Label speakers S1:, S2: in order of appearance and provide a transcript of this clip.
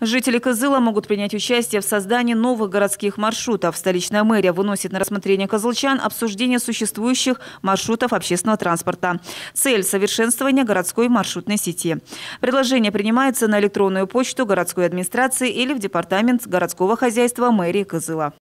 S1: Жители Кызыла могут принять участие в создании новых городских маршрутов. Столичная мэрия выносит на рассмотрение козылчан обсуждение существующих маршрутов общественного транспорта. Цель – совершенствование городской маршрутной сети. Предложение принимается на электронную почту городской администрации или в департамент городского хозяйства мэрии Кызыла.